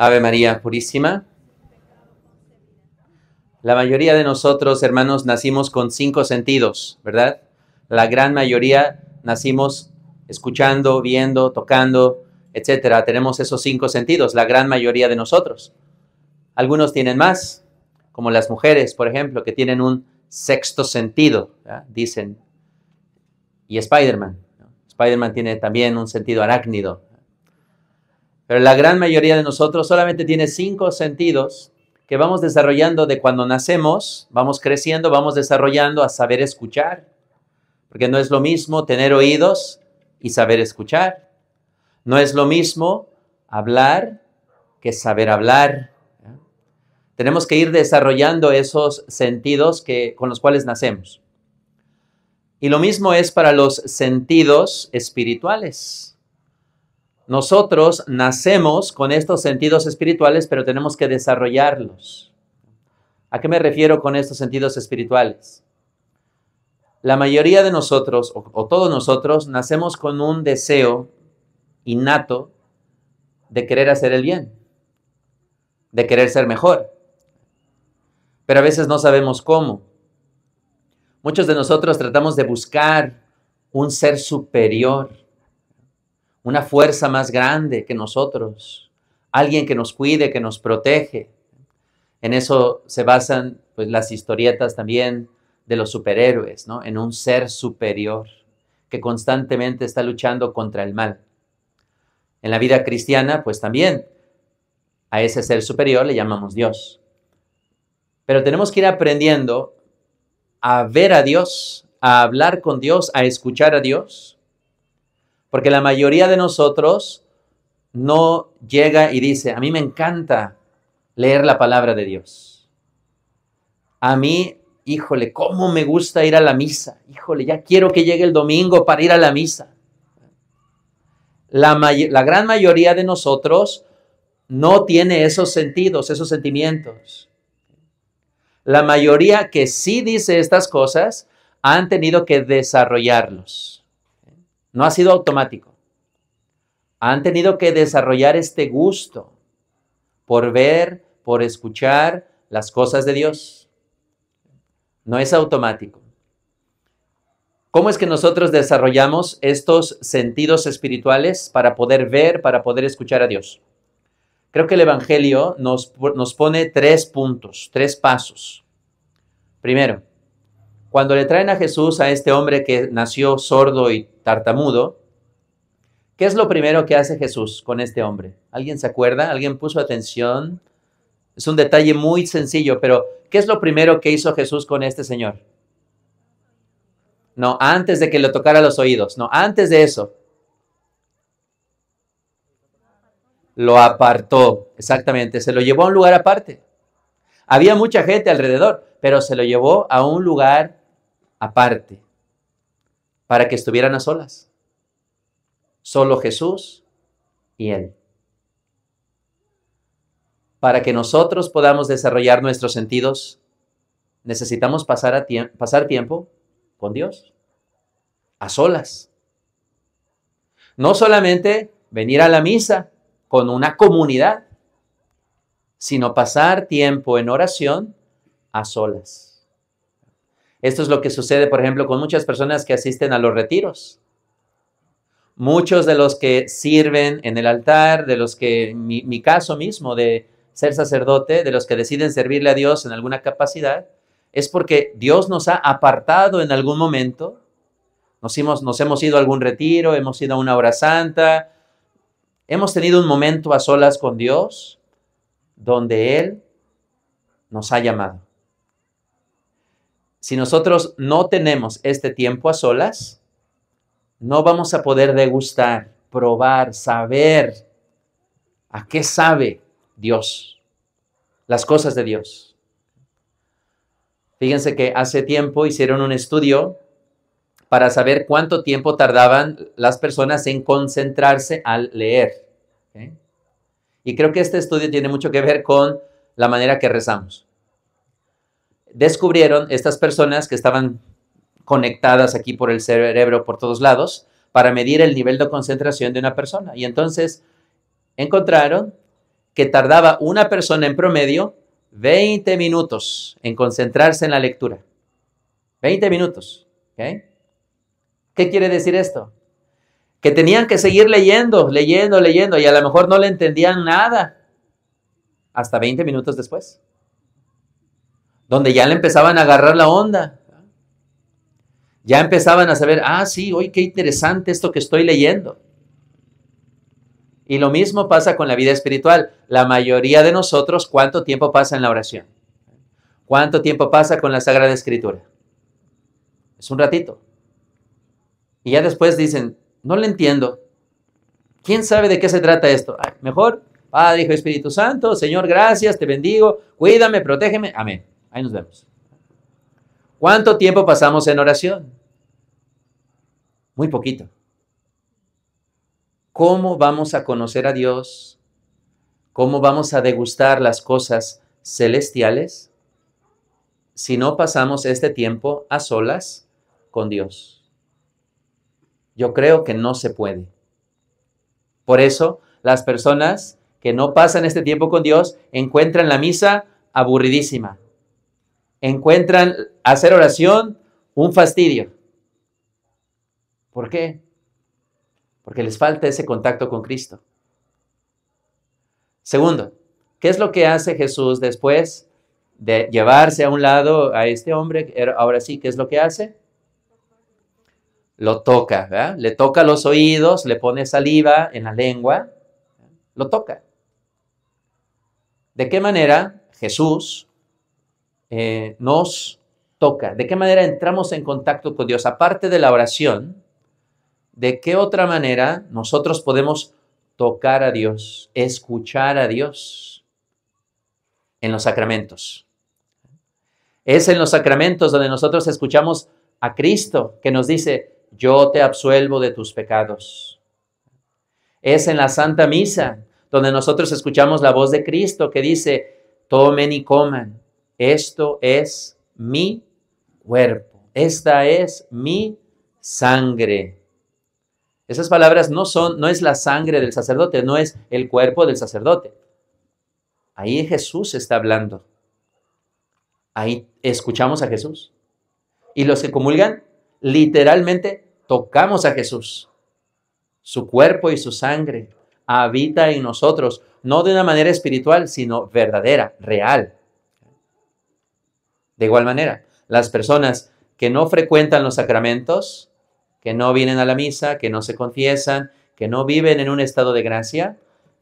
Ave María Purísima. La mayoría de nosotros, hermanos, nacimos con cinco sentidos, ¿verdad? La gran mayoría nacimos escuchando, viendo, tocando, etcétera. Tenemos esos cinco sentidos, la gran mayoría de nosotros. Algunos tienen más, como las mujeres, por ejemplo, que tienen un sexto sentido, dicen. Y Spider-Man. spider Spider-Man tiene también un sentido arácnido. Pero la gran mayoría de nosotros solamente tiene cinco sentidos que vamos desarrollando de cuando nacemos, vamos creciendo, vamos desarrollando a saber escuchar. Porque no es lo mismo tener oídos y saber escuchar. No es lo mismo hablar que saber hablar. Tenemos que ir desarrollando esos sentidos que, con los cuales nacemos. Y lo mismo es para los sentidos espirituales. Nosotros nacemos con estos sentidos espirituales, pero tenemos que desarrollarlos. ¿A qué me refiero con estos sentidos espirituales? La mayoría de nosotros, o, todos nosotros, nacemos con un deseo innato de querer hacer el bien, de querer ser mejor, pero a veces no sabemos cómo. Muchos de nosotros tratamos de buscar un ser superior, una fuerza más grande que nosotros, alguien que nos cuide, que nos protege. En eso se basan pues, las historietas también de los superhéroes, ¿no? En un ser superior que constantemente está luchando contra el mal. En la vida cristiana, pues también a ese ser superior le llamamos Dios. Pero tenemos que ir aprendiendo a ver a Dios, a hablar con Dios, a escuchar a Dios, porque la mayoría de nosotros no llega y dice, a mí me encanta leer la palabra de Dios. A mí, híjole, cómo me gusta ir a la misa. Híjole, ya quiero que llegue el domingo para ir a la misa. La, gran mayoría de nosotros no tiene esos sentidos, esos sentimientos. La mayoría que sí dice estas cosas han tenido que desarrollarlos. No ha sido automático. Han tenido que desarrollar este gusto por ver, por escuchar las cosas de Dios. No es automático. ¿Cómo es que nosotros desarrollamos estos sentidos espirituales para poder ver, para poder escuchar a Dios? Creo que el Evangelio nos, nos pone tres puntos, tres pasos. Primero, cuando le traen a Jesús a este hombre que nació sordo y tartamudo, ¿qué es lo primero que hace Jesús con este hombre? ¿Alguien se acuerda? ¿Alguien puso atención? Es un detalle muy sencillo, pero ¿qué es lo primero que hizo Jesús con este señor? No, antes de que le tocara los oídos, no, antes de eso. Lo apartó, exactamente, se lo llevó a un lugar aparte. Había mucha gente alrededor, pero se lo llevó a un lugar aparte para que estuvieran a solas. Solo Jesús y Él. Para que nosotros podamos desarrollar nuestros sentidos, necesitamos pasar, pasar tiempo con Dios, a solas. No solamente venir a la misa con una comunidad, sino pasar tiempo en oración a solas. Esto es lo que sucede, por ejemplo, con muchas personas que asisten a los retiros. Muchos de los que sirven en el altar, de los que, mi, mi caso mismo de ser sacerdote, de los que deciden servirle a Dios en alguna capacidad, es porque Dios nos ha apartado en algún momento. Nos hemos, nos hemos ido a algún retiro, hemos ido a una hora santa, hemos tenido un momento a solas con Dios donde Él nos ha llamado si nosotros no tenemos este tiempo a solas, no vamos a poder degustar, probar, saber a qué sabe Dios, las cosas de Dios. Fíjense que hace tiempo hicieron un estudio para saber cuánto tiempo tardaban las personas en concentrarse al leer. ¿eh? Y creo que este estudio tiene mucho que ver con la manera que rezamos descubrieron estas personas que estaban conectadas aquí por el cerebro por todos lados para medir el nivel de concentración de una persona. Y entonces encontraron que tardaba una persona en promedio 20 minutos en concentrarse en la lectura. 20 minutos. ¿Qué quiere decir esto? Que tenían que seguir leyendo, leyendo, leyendo, y a lo mejor no le entendían nada hasta 20 minutos después donde ya le empezaban a agarrar la onda. Ya empezaban a saber, ah, sí, hoy qué interesante esto que estoy leyendo. Y lo mismo pasa con la vida espiritual. La mayoría de nosotros, ¿cuánto tiempo pasa en la oración? ¿Cuánto tiempo pasa con la Sagrada Escritura? Es un ratito. Y ya después dicen, no le entiendo. ¿Quién sabe de qué se trata esto? mejor, Padre, Hijo, Espíritu Santo, Señor, gracias, te bendigo, cuídame, protégeme. Amén. Ahí nos vemos. ¿Cuánto tiempo pasamos en oración? Muy poquito. ¿Cómo vamos a conocer a Dios? ¿Cómo vamos a degustar las cosas celestiales si no pasamos este tiempo a solas con Dios? Yo creo que no se puede. Por eso, las personas que no pasan este tiempo con Dios encuentran la misa aburridísima, encuentran hacer oración un fastidio. ¿Por qué? Porque les falta ese contacto con Cristo. Segundo, ¿qué es lo que hace Jesús después de llevarse a un lado a este hombre? Er, ahora sí, ¿qué es lo que hace? Lo toca, ¿verdad? le toca los oídos, le pone saliva en la lengua, lo toca. ¿De qué manera Jesús eh, nos toca? ¿De qué manera entramos en contacto con Dios? Aparte de la oración, ¿de qué otra manera nosotros podemos tocar a Dios, escuchar a Dios? En los sacramentos. Es en los sacramentos donde nosotros escuchamos a Cristo que nos dice, yo te absuelvo de tus pecados. Es en la Santa Misa donde nosotros escuchamos la voz de Cristo que dice, tomen y coman, esto es mi cuerpo, esta es mi sangre. Esas palabras no son, no es la sangre del sacerdote, no es el cuerpo del sacerdote. Ahí Jesús está hablando. Ahí escuchamos a Jesús. Y los que comulgan, literalmente tocamos a Jesús. Su cuerpo y su sangre habita en nosotros, no de una manera espiritual, sino verdadera, real. De igual manera, las personas que no frecuentan los sacramentos, que no vienen a la misa, que no se confiesan, que no viven en un estado de gracia,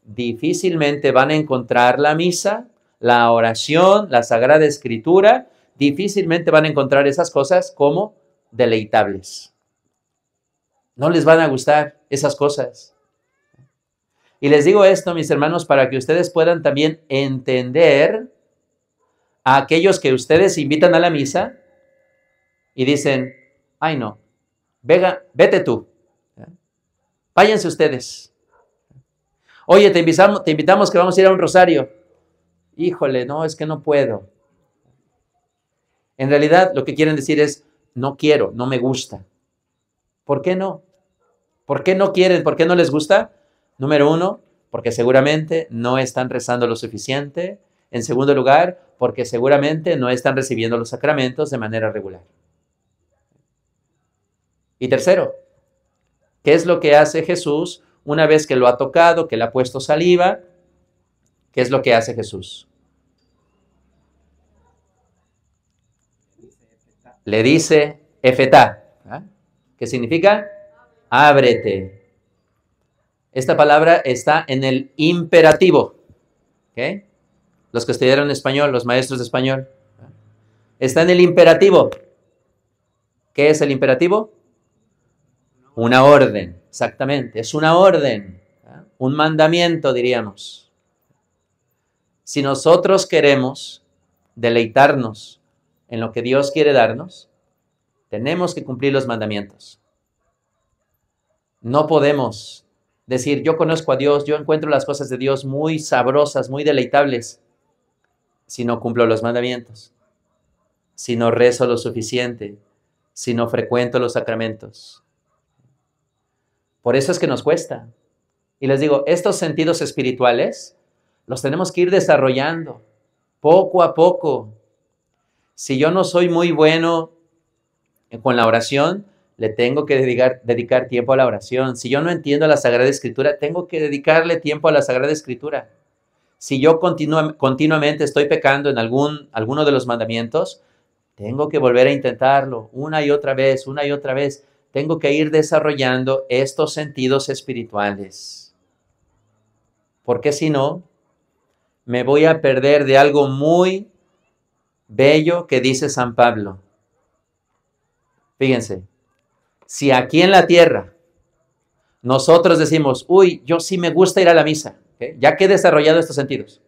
difícilmente van a encontrar la misa, la oración, la sagrada escritura, difícilmente van a encontrar esas cosas como deleitables. No les van a gustar esas cosas. Y les digo esto, mis hermanos, para que ustedes puedan también entender a aquellos que ustedes invitan a la misa y dicen, ay no, vete tú, váyanse ustedes. Oye, te invitamos, te invitamos que vamos a ir a un rosario. Híjole, no, es que no puedo. En realidad lo que quieren decir es, no quiero, no me gusta. ¿Por qué no? ¿Por qué no quieren? ¿Por qué no les gusta? Número uno, porque seguramente no están rezando lo suficiente, en segundo lugar, porque seguramente no están recibiendo los sacramentos de manera regular. Y tercero, ¿qué es lo que hace Jesús una vez que lo ha tocado, que le ha puesto saliva? ¿Qué es lo que hace Jesús? Le dice efetá, ¿Ah? ¿Qué significa? Ábrete. Esta palabra está en el imperativo. ¿okay? los que estudiaron español, los maestros de español. Está en el imperativo. ¿Qué es el imperativo? Una orden, exactamente. Es una orden, ¿ah? un mandamiento, diríamos. Si nosotros queremos deleitarnos en lo que Dios quiere darnos, tenemos que cumplir los mandamientos. No podemos decir, yo conozco a Dios, yo encuentro las cosas de Dios muy sabrosas, muy deleitables, si no cumplo los mandamientos, si no rezo lo suficiente, si no frecuento los sacramentos. Por eso es que nos cuesta. Y les digo, estos sentidos espirituales los tenemos que ir desarrollando poco a poco. Si yo no soy muy bueno con la oración, le tengo que dedicar, dedicar tiempo a la oración. Si yo no entiendo la Sagrada Escritura, tengo que dedicarle tiempo a la Sagrada Escritura si yo continuamente estoy pecando en algún, alguno de los mandamientos, tengo que volver a intentarlo una y otra vez, una y otra vez. Tengo que ir desarrollando estos sentidos espirituales. Porque si no, me voy a perder de algo muy bello que dice San Pablo. Fíjense, si aquí en la tierra nosotros decimos, uy, yo sí me gusta ir a la misa, ya que he desarrollado estos sentidos.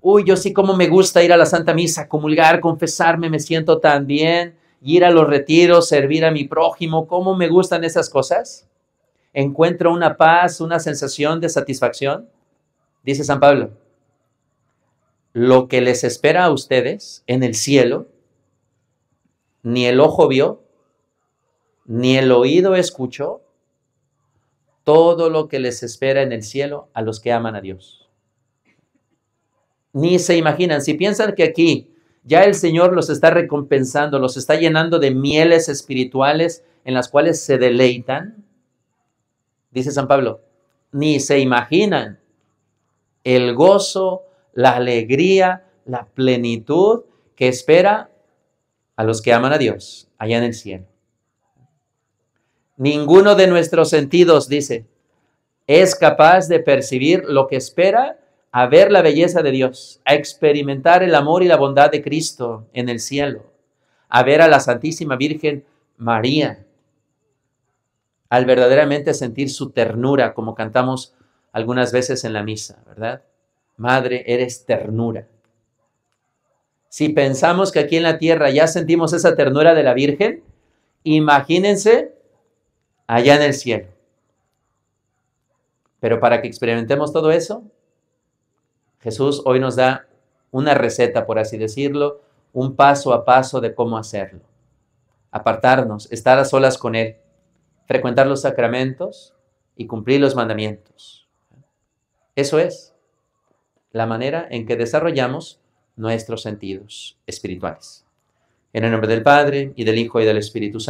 Uy, yo sí como me gusta ir a la Santa Misa, comulgar, confesarme, me siento tan bien, ir a los retiros, servir a mi prójimo, cómo me gustan esas cosas. Encuentro una paz, una sensación de satisfacción. Dice San Pablo, lo que les espera a ustedes en el cielo, ni el ojo vio, ni el oído escuchó, todo lo que les espera en el cielo a los que aman a Dios. Ni se imaginan, si piensan que aquí ya el Señor los está recompensando, los está llenando de mieles espirituales en las cuales se deleitan, dice San Pablo, ni se imaginan el gozo, la alegría, la plenitud que espera a los que aman a Dios allá en el cielo. Ninguno de nuestros sentidos, dice, es capaz de percibir lo que espera a ver la belleza de Dios, a experimentar el amor y la bondad de Cristo en el cielo, a ver a la Santísima Virgen María, al verdaderamente sentir su ternura, como cantamos algunas veces en la misa, ¿verdad? Madre, eres ternura. Si pensamos que aquí en la tierra ya sentimos esa ternura de la Virgen, imagínense allá en el cielo. Pero para que experimentemos todo eso, Jesús hoy nos da una receta, por así decirlo, un paso a paso de cómo hacerlo. Apartarnos, estar a solas con Él, frecuentar los sacramentos y cumplir los mandamientos. Eso es la manera en que desarrollamos nuestros sentidos espirituales. En el nombre del Padre, y del Hijo, y del Espíritu Santo.